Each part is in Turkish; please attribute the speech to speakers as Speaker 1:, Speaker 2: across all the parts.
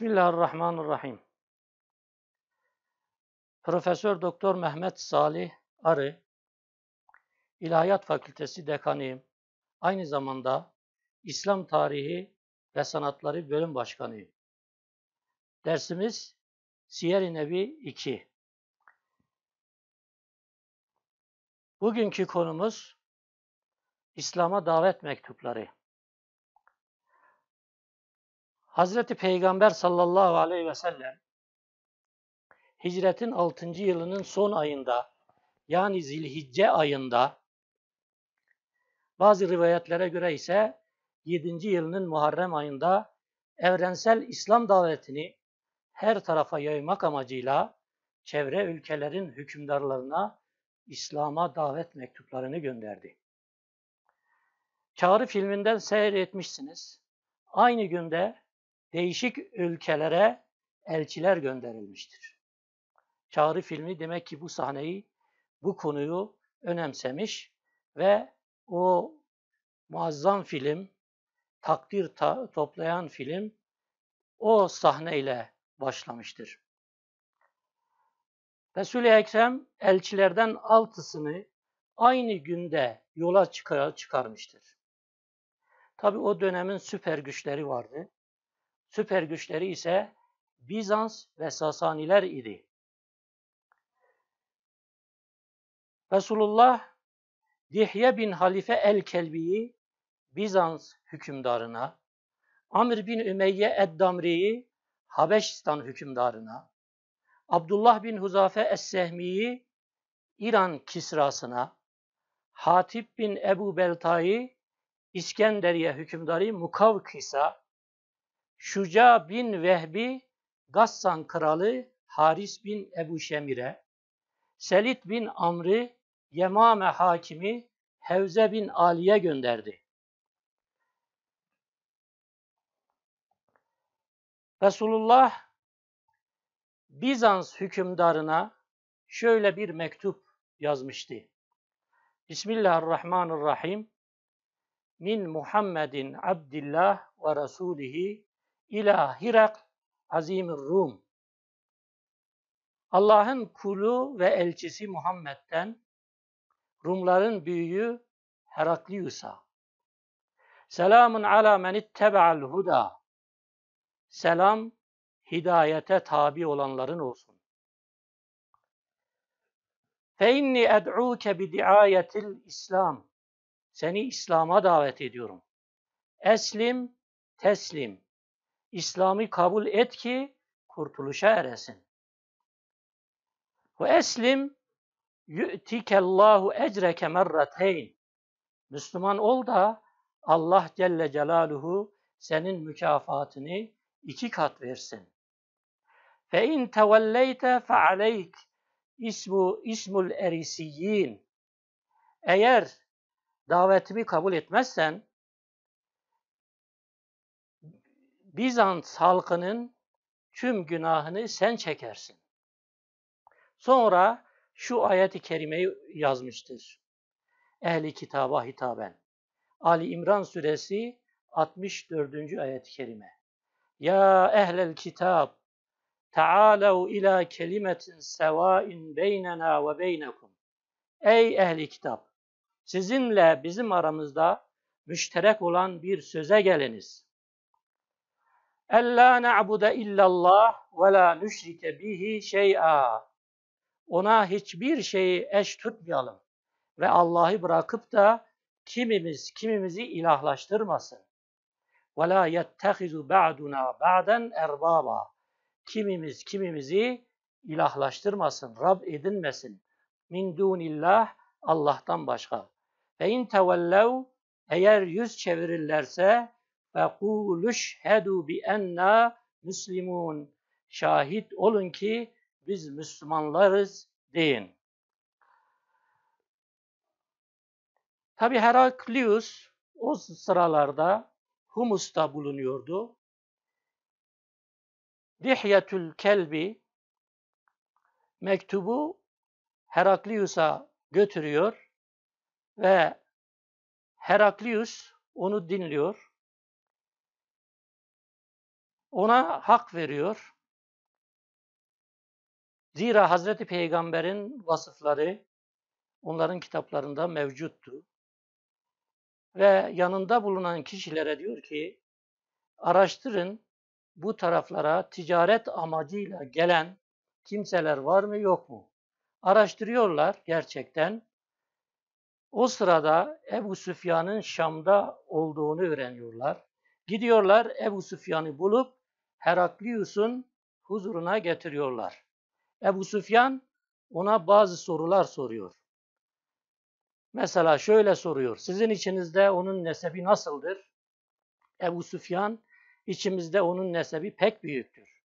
Speaker 1: Bismillahirrahmanirrahim. Profesör Doktor Mehmet Salih Arı, İlahiyat Fakültesi Dekanıyım. Aynı zamanda İslam Tarihi ve Sanatları Bölüm Başkanıyım. Dersimiz Siyer-i Nebi 2. Bugünkü konumuz İslam'a davet mektupları. Hazreti Peygamber sallallahu aleyhi ve sellem hicretin 6. yılının son ayında yani zilhicce ayında bazı rivayetlere göre ise 7. yılının Muharrem ayında evrensel İslam davetini her tarafa yaymak amacıyla çevre ülkelerin hükümdarlarına İslam'a davet mektuplarını gönderdi. Çağrı filminden seyretmişsiniz. Aynı günde değişik ülkelere elçiler gönderilmiştir. Çağrı filmi demek ki bu sahneyi, bu konuyu önemsemiş ve o muazzam film, takdir ta toplayan film o sahneyle başlamıştır. Resul-i Ekrem elçilerden altısını aynı günde yola çıkar, çıkarmıştır. Tabi o dönemin süper güçleri vardı süper güçleri ise Bizans ve Sasaniler idi. Resulullah Dihye bin Halife el-Kelbi'yi Bizans hükümdarına, Amr bin Ümeyye Eddamri'yi Habeşistan hükümdarına, Abdullah bin Huzafe Es-Sehmi'yi İran Kisrasına, Hatip bin Ebu Belta'yı İskenderiye hükümdarı Mukavkis'a, Şuca bin Vehbi Gassan kralı Haris bin Ebu Şemire, Selit bin Amri Yemame hakimi Hevze bin Ali'ye gönderdi. Resulullah Bizans hükümdarına şöyle bir mektup yazmıştı. Bismillahirrahmanirrahim. Min Muhammedin Abdillah ve Resulihi ila Hirak Azim Rum. Allah'ın kulu ve elçisi Muhammed'den Rumların büyüğü Heraklius'a. Selamun ala men ittebe'al huda. Selam hidayete tabi olanların olsun. Fe inni ed'uke bi diayetil İslam. Seni İslam'a davet ediyorum. Eslim, teslim. İslam'ı kabul et ki kurtuluşa eresin. Ve eslim yu'tikellahu ecreke merrateyn. Müslüman ol da Allah Celle Celaluhu senin mükafatını iki kat versin. Fe in tevelleyte fe aleyk ismu ismul erisiyin. Eğer davetimi kabul etmezsen, Bizans halkının tüm günahını sen çekersin. Sonra şu ayeti kerimeyi yazmıştır. Ehli kitaba hitaben. Ali İmran suresi 64. ayet-i kerime. Ya ehlel kitab Ta'alu ila kelimetin sevain beynena ve beynekum. Ey ehli kitap! Sizinle bizim aramızda müşterek olan bir söze geliniz. Ella na'bude illallah ve la nüşrike bihi şey'a. Ona hiçbir şeyi eş tutmayalım ve Allah'ı bırakıp da kimimiz kimimizi ilahlaştırmasın. Ve la yettehizu ba'duna ba'den erbaba. Kimimiz kimimizi ilahlaştırmasın, Rab edinmesin. Min dunillah Allah'tan başka. Ve in tevellev eğer yüz çevirirlerse فَقُولُ اشْهَدُوا بِاَنَّا مُسْلِمُونَ Şahit olun ki biz Müslümanlarız deyin. Tabi Heraklius o sıralarda Humus'ta bulunuyordu. Dihyetül Kelbi mektubu Heraklius'a götürüyor ve Heraklius onu dinliyor ona hak veriyor. Zira Hazreti Peygamber'in vasıfları onların kitaplarında mevcuttu. Ve yanında bulunan kişilere diyor ki, araştırın bu taraflara ticaret amacıyla gelen kimseler var mı yok mu? Araştırıyorlar gerçekten. O sırada Ebu Süfyan'ın Şam'da olduğunu öğreniyorlar. Gidiyorlar Ebu Süfyan'ı bulup Heraklius'un huzuruna getiriyorlar. Ebu Süfyan ona bazı sorular soruyor. Mesela şöyle soruyor. Sizin içinizde onun nesebi nasıldır? Ebu Süfyan içimizde onun nesebi pek büyüktür.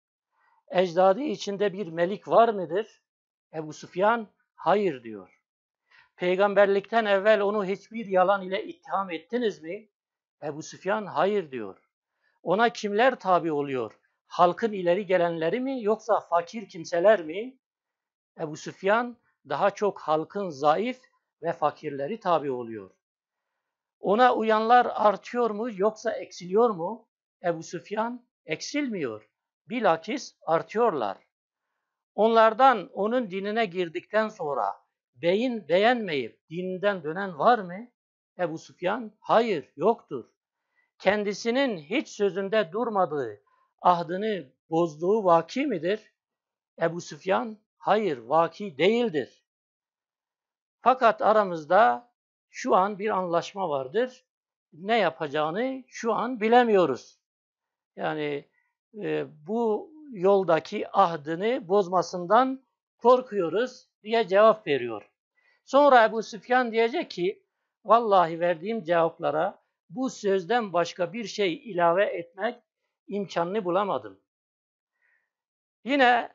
Speaker 1: Ecdadı içinde bir melik var mıdır? Ebu Süfyan hayır diyor. Peygamberlikten evvel onu hiçbir yalan ile ittiham ettiniz mi? Ebu Süfyan hayır diyor. Ona kimler tabi oluyor? halkın ileri gelenleri mi yoksa fakir kimseler mi? Ebu Süfyan daha çok halkın zayıf ve fakirleri tabi oluyor. Ona uyanlar artıyor mu yoksa eksiliyor mu? Ebu Süfyan eksilmiyor. Bilakis artıyorlar. Onlardan onun dinine girdikten sonra beyin beğenmeyip dininden dönen var mı? Ebu Süfyan hayır yoktur. Kendisinin hiç sözünde durmadığı ahdını bozduğu vaki midir? Ebu Süfyan, hayır vaki değildir. Fakat aramızda şu an bir anlaşma vardır. Ne yapacağını şu an bilemiyoruz. Yani e, bu yoldaki ahdını bozmasından korkuyoruz diye cevap veriyor. Sonra Ebu Süfyan diyecek ki vallahi verdiğim cevaplara bu sözden başka bir şey ilave etmek imkanını bulamadım. Yine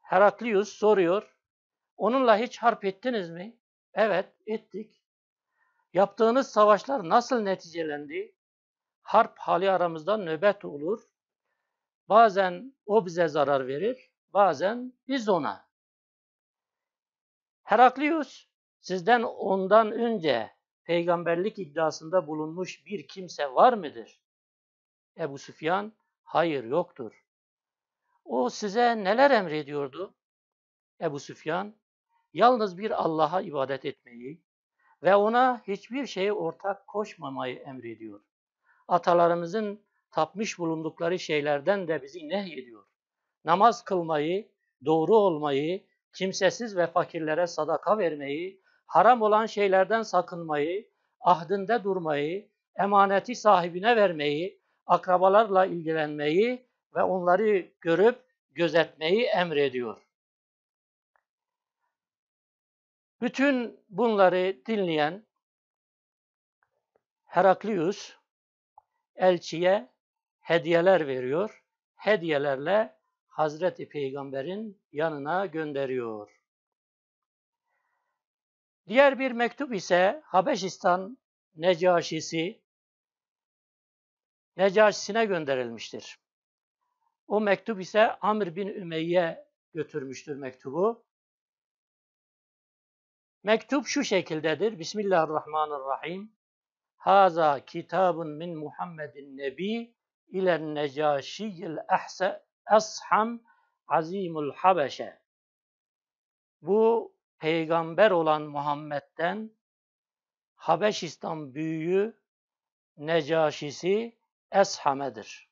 Speaker 1: Heraklius soruyor. Onunla hiç harp ettiniz mi? Evet, ettik. Yaptığınız savaşlar nasıl neticelendi? Harp hali aramızda nöbet olur. Bazen o bize zarar verir, bazen biz ona. Heraklius sizden ondan önce peygamberlik iddiasında bulunmuş bir kimse var mıdır? Ebu Süfyan hayır yoktur. O size neler emrediyordu? Ebu Süfyan yalnız bir Allah'a ibadet etmeyi ve ona hiçbir şeye ortak koşmamayı emrediyor. Atalarımızın tapmış bulundukları şeylerden de bizi nehyediyor. Namaz kılmayı, doğru olmayı, kimsesiz ve fakirlere sadaka vermeyi, haram olan şeylerden sakınmayı, ahdinde durmayı, emaneti sahibine vermeyi, akrabalarla ilgilenmeyi ve onları görüp gözetmeyi emrediyor. Bütün bunları dinleyen Heraklius elçiye hediyeler veriyor. Hediyelerle Hazreti Peygamber'in yanına gönderiyor. Diğer bir mektup ise Habeşistan Necaşisi Necaşisine gönderilmiştir. O mektup ise Amr bin Ümeyye götürmüştür mektubu. Mektup şu şekildedir. Bismillahirrahmanirrahim. Haza kitabun min Muhammedin Nebi ile Necaşiyil Ahsa Asham Azimul Habeşe. Bu peygamber olan Muhammed'den Habeşistan büyüğü Necaşisi Eshame'dir.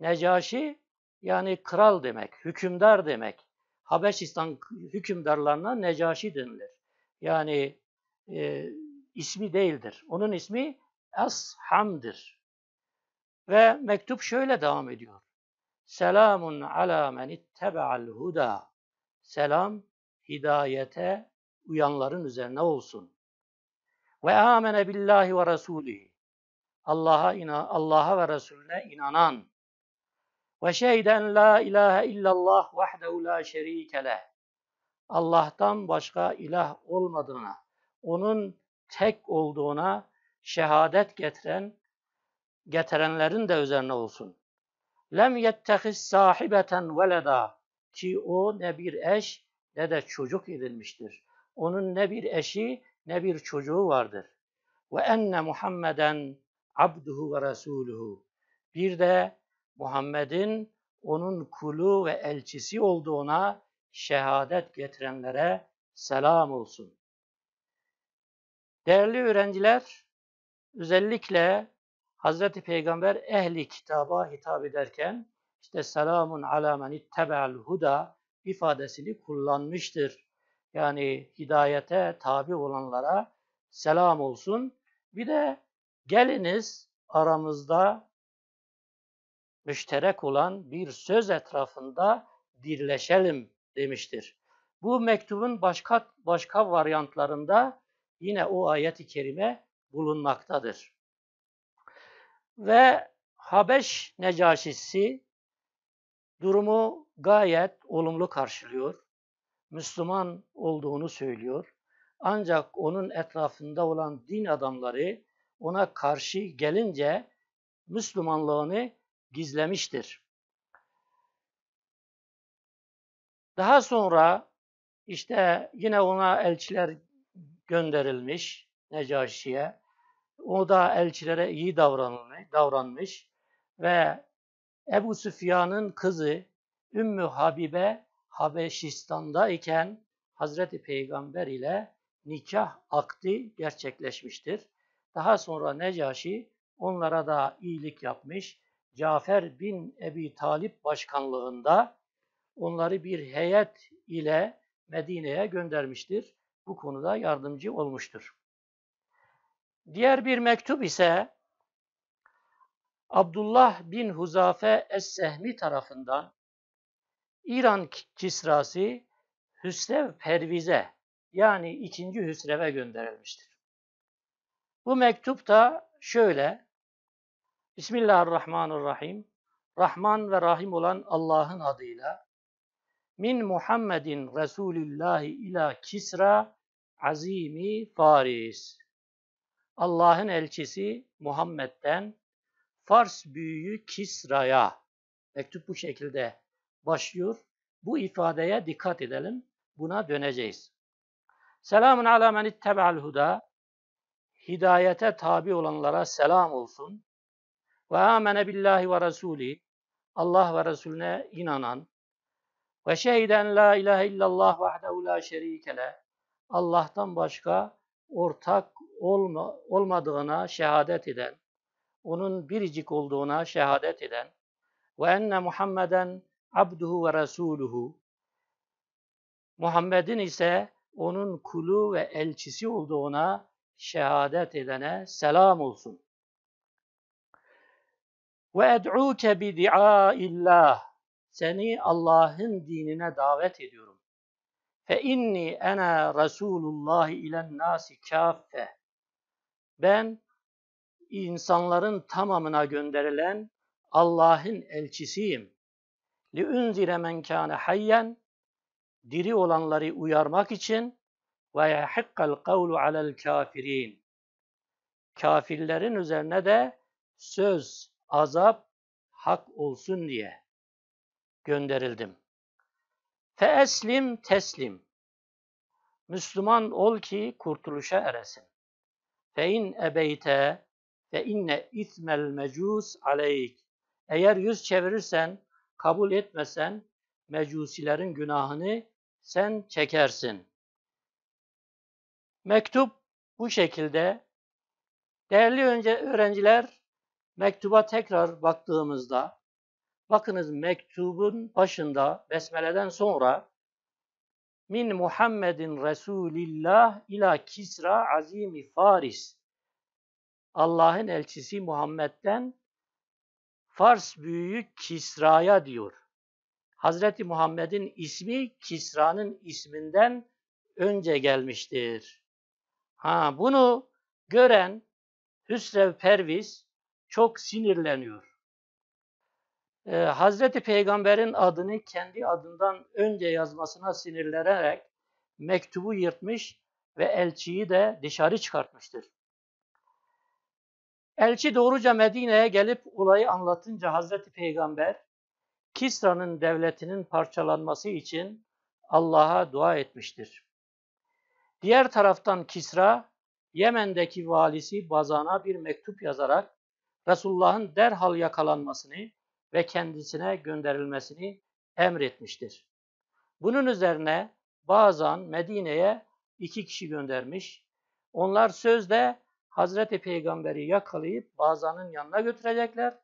Speaker 1: Necaşi yani kral demek, hükümdar demek. Habeşistan hükümdarlarına Necaşi denilir. Yani e, ismi değildir. Onun ismi Esham'dır. Ve mektup şöyle devam ediyor. Selamun ala men ittebe'al huda. Selam hidayete uyanların üzerine olsun. Ve amene billahi ve resulihi. Allah'a inan, Allah'a ve Resulüne inanan ve şeyden la ilahe illallah vahdehu la şerike leh. Allah'tan başka ilah olmadığına, onun tek olduğuna şehadet getiren getirenlerin de üzerine olsun. Lem yettehiz sahibeten veleda ki o ne bir eş ne de çocuk edilmiştir. Onun ne bir eşi ne bir çocuğu vardır. Ve enne Muhammeden abduhu ve resuluhu. Bir de Muhammed'in onun kulu ve elçisi olduğuna şehadet getirenlere selam olsun. Değerli öğrenciler, özellikle Hazreti Peygamber ehli kitaba hitap ederken işte selamun ala men ittebe'al huda ifadesini kullanmıştır. Yani hidayete tabi olanlara selam olsun. Bir de Geliniz aramızda müşterek olan bir söz etrafında birleşelim demiştir. Bu mektubun başka başka varyantlarında yine o ayet-i kerime bulunmaktadır. Ve Habeş Necaşisi durumu gayet olumlu karşılıyor. Müslüman olduğunu söylüyor. Ancak onun etrafında olan din adamları ona karşı gelince Müslümanlığını gizlemiştir. Daha sonra işte yine ona elçiler gönderilmiş Necaşi'ye. O da elçilere iyi davranmış ve Ebu Süfyan'ın kızı Ümmü Habibe Habeşistan'da iken Hazreti Peygamber ile nikah akdi gerçekleşmiştir. Daha sonra Necaşi onlara da iyilik yapmış. Cafer bin Ebi Talip başkanlığında onları bir heyet ile Medine'ye göndermiştir. Bu konuda yardımcı olmuştur. Diğer bir mektup ise Abdullah bin Huzafe Es-Sehmi tarafından İran Kisrası Hüsrev Pervize yani 2. Hüsrev'e gönderilmiştir. Bu mektup da şöyle. Bismillahirrahmanirrahim. Rahman ve Rahim olan Allah'ın adıyla. Min Muhammedin Resulillahi ila Kisra Azimi Faris. Allah'ın elçisi Muhammed'den Fars büyüğü Kisra'ya. Mektup bu şekilde başlıyor. Bu ifadeye dikkat edelim. Buna döneceğiz. Selamun ala men ittebe'al huda hidayete tabi olanlara selam olsun. Ve amene billahi ve rasuli Allah ve Resulüne inanan ve şehiden la ilahe illallah vahdehu la şerikele Allah'tan başka ortak olma, olmadığına şehadet eden, onun biricik olduğuna şehadet eden ve enne Muhammeden abduhu ve resuluhu Muhammed'in ise onun kulu ve elçisi olduğuna şehadet edene selam olsun. Ve ed'uke bi illah. Seni Allah'ın dinine davet ediyorum. Fe inni ana Rasulullah ilen nasi kaffe. Ben insanların tamamına gönderilen Allah'ın elçisiyim. Li unzire men kana hayyen diri olanları uyarmak için ve yahikkal kavlu alel kafirin. Kafirlerin üzerine de söz, azap, hak olsun diye gönderildim. Fe eslim teslim. Müslüman ol ki kurtuluşa eresin. Fe in ebeyte fe inne ismel mecus aleyk. Eğer yüz çevirirsen, kabul etmesen mecusilerin günahını sen çekersin. Mektup bu şekilde. Değerli önce öğrenciler, mektuba tekrar baktığımızda, bakınız mektubun başında Besmele'den sonra Min Muhammedin Resulillah ila Kisra Azimi Faris Allah'ın elçisi Muhammed'den Fars büyüğü Kisra'ya diyor. Hazreti Muhammed'in ismi Kisra'nın isminden önce gelmiştir. Ha bunu gören Hüsrev Perviz çok sinirleniyor. Ee, Hazreti Peygamber'in adını kendi adından önce yazmasına sinirlenerek mektubu yırtmış ve elçiyi de dışarı çıkartmıştır. Elçi doğruca Medine'ye gelip olayı anlatınca Hazreti Peygamber Kisra'nın devletinin parçalanması için Allah'a dua etmiştir. Diğer taraftan Kisra, Yemen'deki valisi Bazan'a bir mektup yazarak Resulullah'ın derhal yakalanmasını ve kendisine gönderilmesini emretmiştir. Bunun üzerine Bazan Medine'ye iki kişi göndermiş. Onlar sözde Hazreti Peygamber'i yakalayıp Bazan'ın yanına götürecekler.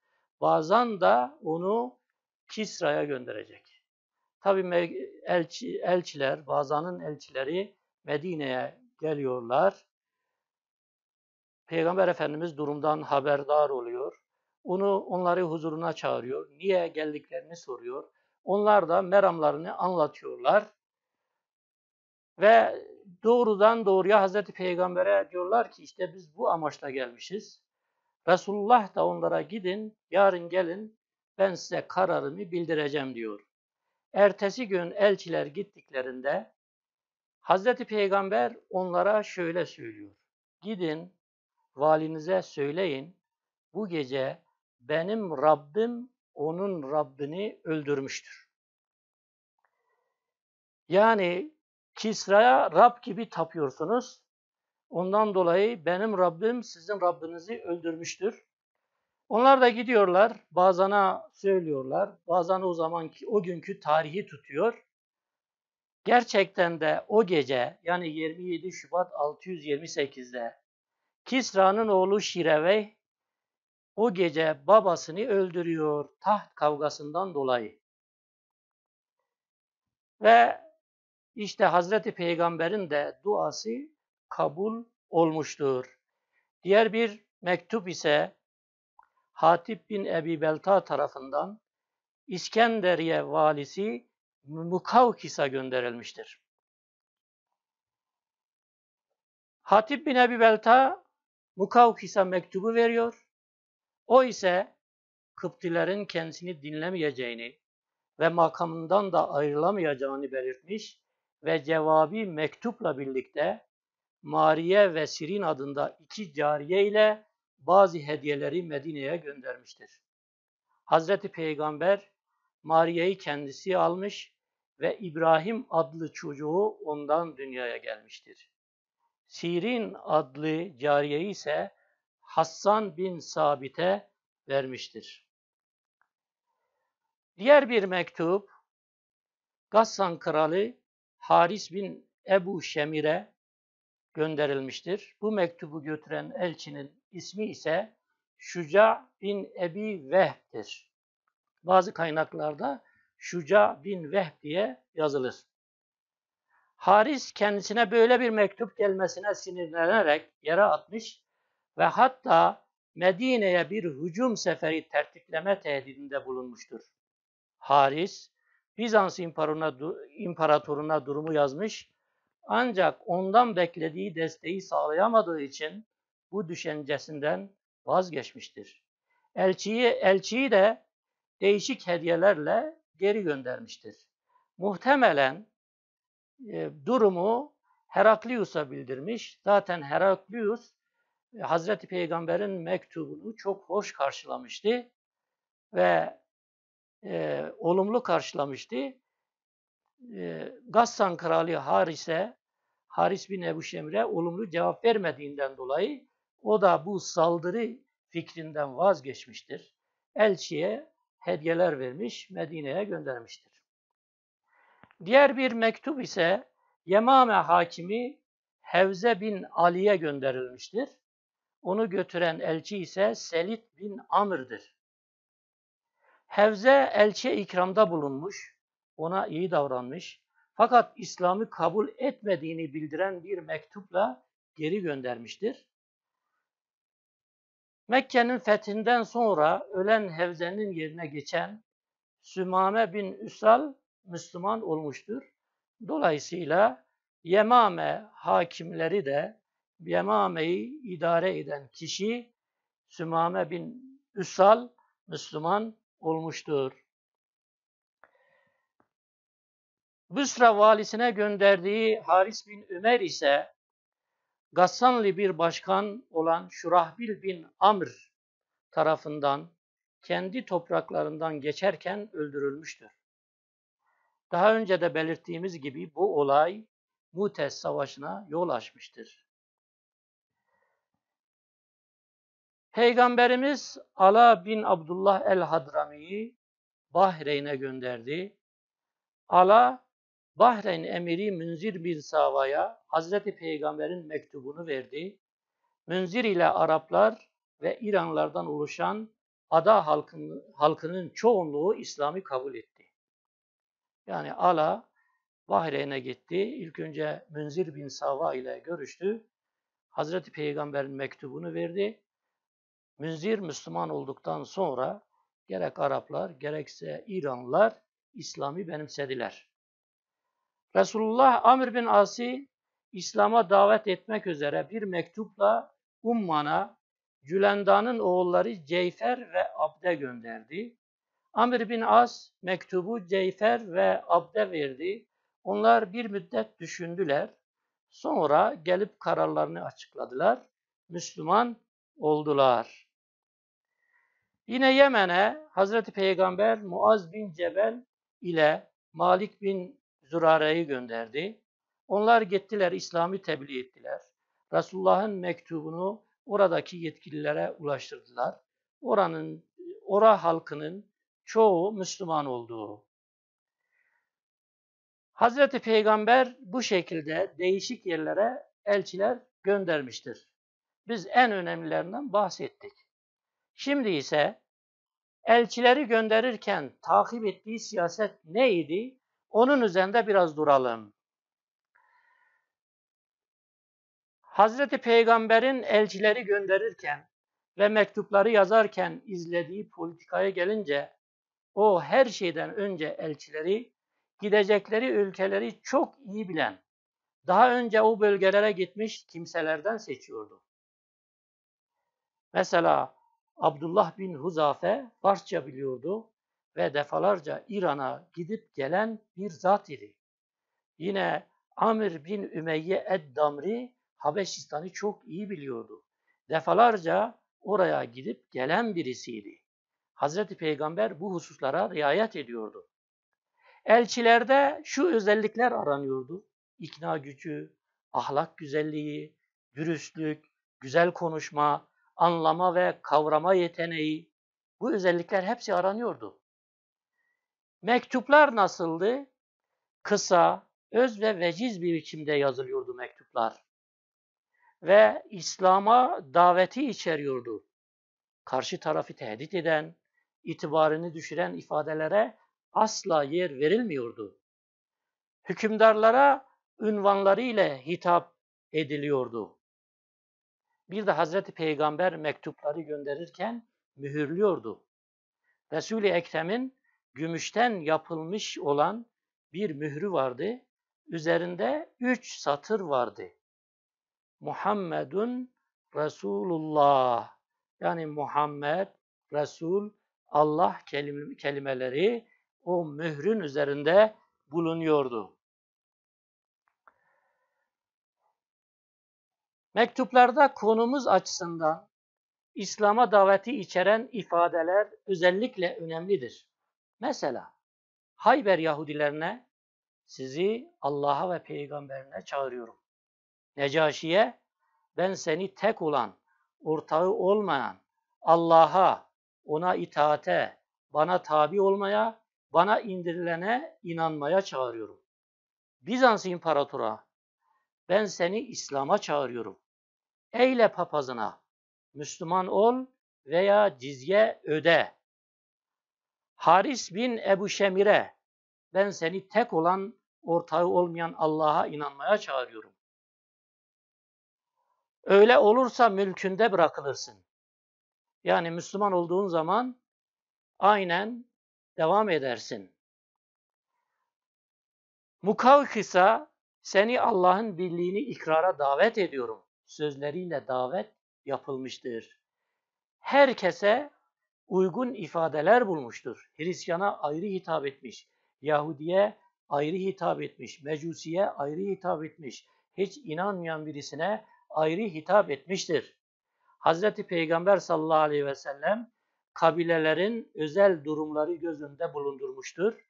Speaker 1: Bazan da onu Kisra'ya gönderecek. Tabi elçi, elçiler, Bazan'ın elçileri Medine'ye geliyorlar. Peygamber Efendimiz durumdan haberdar oluyor. Onu onları huzuruna çağırıyor. Niye geldiklerini soruyor. Onlar da meramlarını anlatıyorlar. Ve doğrudan doğruya Hazreti Peygamber'e diyorlar ki işte biz bu amaçla gelmişiz. Resulullah da onlara gidin, yarın gelin ben size kararımı bildireceğim diyor. Ertesi gün elçiler gittiklerinde Hazreti Peygamber onlara şöyle söylüyor. Gidin valinize söyleyin bu gece benim Rabbim onun Rabbini öldürmüştür. Yani Kisra'ya Rab gibi tapıyorsunuz. Ondan dolayı benim Rabbim sizin Rabbinizi öldürmüştür. Onlar da gidiyorlar, bazana söylüyorlar, bazana o zaman o günkü tarihi tutuyor. Gerçekten de o gece yani 27 Şubat 628'de Kisra'nın oğlu Şirevey o gece babasını öldürüyor taht kavgasından dolayı. Ve işte Hazreti Peygamber'in de duası kabul olmuştur. Diğer bir mektup ise Hatip bin Ebi Belta tarafından İskenderiye valisi Mukavkis'e gönderilmiştir. Hatip bin Ebi Belta Mukavkis'e mektubu veriyor. O ise Kıptilerin kendisini dinlemeyeceğini ve makamından da ayrılamayacağını belirtmiş ve cevabi mektupla birlikte Mariye ve Sirin adında iki cariye ile bazı hediyeleri Medine'ye göndermiştir. Hazreti Peygamber Maria'yı kendisi almış ve İbrahim adlı çocuğu ondan dünyaya gelmiştir. Sirin adlı cariye ise Hassan bin Sabit'e vermiştir. Diğer bir mektup Gassan kralı Haris bin Ebu Şemir'e gönderilmiştir. Bu mektubu götüren elçinin ismi ise Şuca bin Ebi Vehb'dir. Bazı kaynaklarda Şuca bin Vehb diye yazılır. Haris kendisine böyle bir mektup gelmesine sinirlenerek yere atmış ve hatta Medine'ye bir hücum seferi tertipleme tehdidinde bulunmuştur. Haris, Bizans imparatoruna durumu yazmış ancak ondan beklediği desteği sağlayamadığı için bu düşüncesinden vazgeçmiştir. Elçiyi, elçiyi de değişik hediyelerle geri göndermiştir. Muhtemelen e, durumu Heraklius'a bildirmiş. Zaten Heraklius e, Hazreti Peygamber'in mektubunu çok hoş karşılamıştı ve e, olumlu karşılamıştı. E, Gassan Krali Haris'e Haris bin Ebu Şemre olumlu cevap vermediğinden dolayı o da bu saldırı fikrinden vazgeçmiştir. Elçiye hediyeler vermiş, Medine'ye göndermiştir. Diğer bir mektup ise Yemame hakimi Hevze bin Ali'ye gönderilmiştir. Onu götüren elçi ise Selit bin Amr'dır. Hevze elçiye ikramda bulunmuş, ona iyi davranmış. Fakat İslam'ı kabul etmediğini bildiren bir mektupla geri göndermiştir. Mekke'nin fethinden sonra ölen Hevze'nin yerine geçen Sümame bin Üsal Müslüman olmuştur. Dolayısıyla Yemame hakimleri de Yemame'yi idare eden kişi Sümame bin Üsal Müslüman olmuştur. Büsra valisine gönderdiği Haris bin Ömer ise Gassanli bir başkan olan Şurahbil bin Amr tarafından kendi topraklarından geçerken öldürülmüştür. Daha önce de belirttiğimiz gibi bu olay Mutes Savaşı'na yol açmıştır. Peygamberimiz Ala bin Abdullah el-Hadrami'yi Bahreyn'e gönderdi. Ala Bahreyn emiri Münzir bin Sava'ya Hazreti Peygamber'in mektubunu verdi. Münzir ile Araplar ve İranlardan oluşan ada halkını, halkının çoğunluğu İslam'ı kabul etti. Yani Ala Bahreyn'e gitti. İlk önce Münzir bin Sava ile görüştü. Hazreti Peygamber'in mektubunu verdi. Münzir Müslüman olduktan sonra gerek Araplar gerekse İranlılar İslam'ı benimsediler. Resulullah Amr bin As'i İslam'a davet etmek üzere bir mektupla Umman'a Gülendanın oğulları Ceyfer ve Abde gönderdi. Amr bin As mektubu Ceyfer ve Abde verdi. Onlar bir müddet düşündüler. Sonra gelip kararlarını açıkladılar. Müslüman oldular. Yine Yemen'e Hazreti Peygamber Muaz bin Cebel ile Malik bin Zürara'yı gönderdi. Onlar gittiler, İslam'ı tebliğ ettiler. Resulullah'ın mektubunu oradaki yetkililere ulaştırdılar. Oranın, ora halkının çoğu Müslüman olduğu. Hazreti Peygamber bu şekilde değişik yerlere elçiler göndermiştir. Biz en önemlilerinden bahsettik. Şimdi ise elçileri gönderirken takip ettiği siyaset neydi? Onun üzerinde biraz duralım. Hazreti Peygamber'in elçileri gönderirken ve mektupları yazarken izlediği politikaya gelince o her şeyden önce elçileri gidecekleri ülkeleri çok iyi bilen, daha önce o bölgelere gitmiş kimselerden seçiyordu. Mesela Abdullah bin Huzafe Farsça biliyordu ve defalarca İran'a gidip gelen bir zat idi. Yine Amir bin Ümeyye Ed-Damri Habeşistan'ı çok iyi biliyordu. Defalarca oraya gidip gelen birisiydi. Hazreti Peygamber bu hususlara riayet ediyordu. Elçilerde şu özellikler aranıyordu. İkna gücü, ahlak güzelliği, dürüstlük, güzel konuşma, anlama ve kavrama yeteneği. Bu özellikler hepsi aranıyordu. Mektuplar nasıldı? Kısa, öz ve veciz bir biçimde yazılıyordu mektuplar. Ve İslam'a daveti içeriyordu. Karşı tarafı tehdit eden, itibarını düşüren ifadelere asla yer verilmiyordu. Hükümdarlara ünvanları ile hitap ediliyordu. Bir de Hazreti Peygamber mektupları gönderirken mühürlüyordu. Resul-i Ekrem'in gümüşten yapılmış olan bir mührü vardı. Üzerinde üç satır vardı. Muhammedun Resulullah. Yani Muhammed, Resul, Allah kelimeleri o mührün üzerinde bulunuyordu. Mektuplarda konumuz açısından İslam'a daveti içeren ifadeler özellikle önemlidir. Mesela Hayber Yahudilerine sizi Allah'a ve peygamberine çağırıyorum. Necaşi'ye ben seni tek olan, ortağı olmayan Allah'a, ona itaate, bana tabi olmaya, bana indirilene inanmaya çağırıyorum. Bizans imparatora ben seni İslam'a çağırıyorum. Eyle papazına, Müslüman ol veya cizye öde. Haris bin Ebu Şemire ben seni tek olan ortağı olmayan Allah'a inanmaya çağırıyorum. Öyle olursa mülkünde bırakılırsın. Yani Müslüman olduğun zaman aynen devam edersin. Mukavkisa seni Allah'ın birliğini ikrara davet ediyorum. Sözleriyle davet yapılmıştır. Herkese uygun ifadeler bulmuştur. Hristiyana ayrı hitap etmiş, Yahudi'ye ayrı hitap etmiş, Mecusi'ye ayrı hitap etmiş, hiç inanmayan birisine ayrı hitap etmiştir. Hazreti Peygamber sallallahu aleyhi ve sellem kabilelerin özel durumları gözünde bulundurmuştur.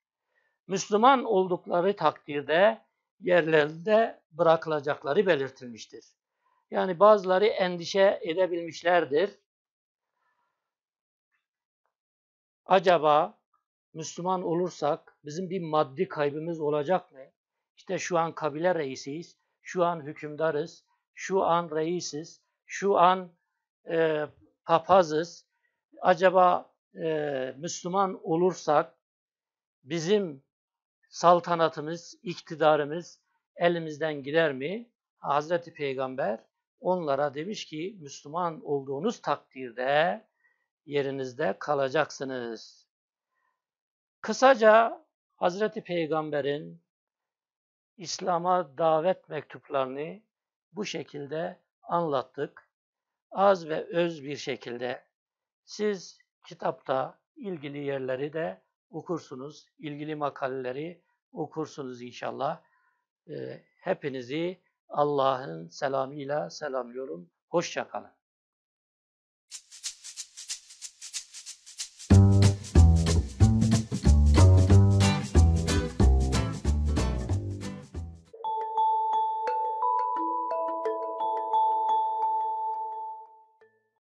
Speaker 1: Müslüman oldukları takdirde yerlerde bırakılacakları belirtilmiştir. Yani bazıları endişe edebilmişlerdir. acaba Müslüman olursak bizim bir maddi kaybımız olacak mı? İşte şu an kabile reisiyiz, şu an hükümdarız, şu an reisiz, şu an e, papazız. Acaba e, Müslüman olursak bizim saltanatımız, iktidarımız elimizden gider mi? Hazreti Peygamber onlara demiş ki Müslüman olduğunuz takdirde yerinizde kalacaksınız. Kısaca Hazreti Peygamber'in İslam'a davet mektuplarını bu şekilde anlattık. Az ve öz bir şekilde siz kitapta ilgili yerleri de okursunuz, ilgili makaleleri okursunuz inşallah. Ee, hepinizi Allah'ın selamıyla selamlıyorum. Hoşçakalın.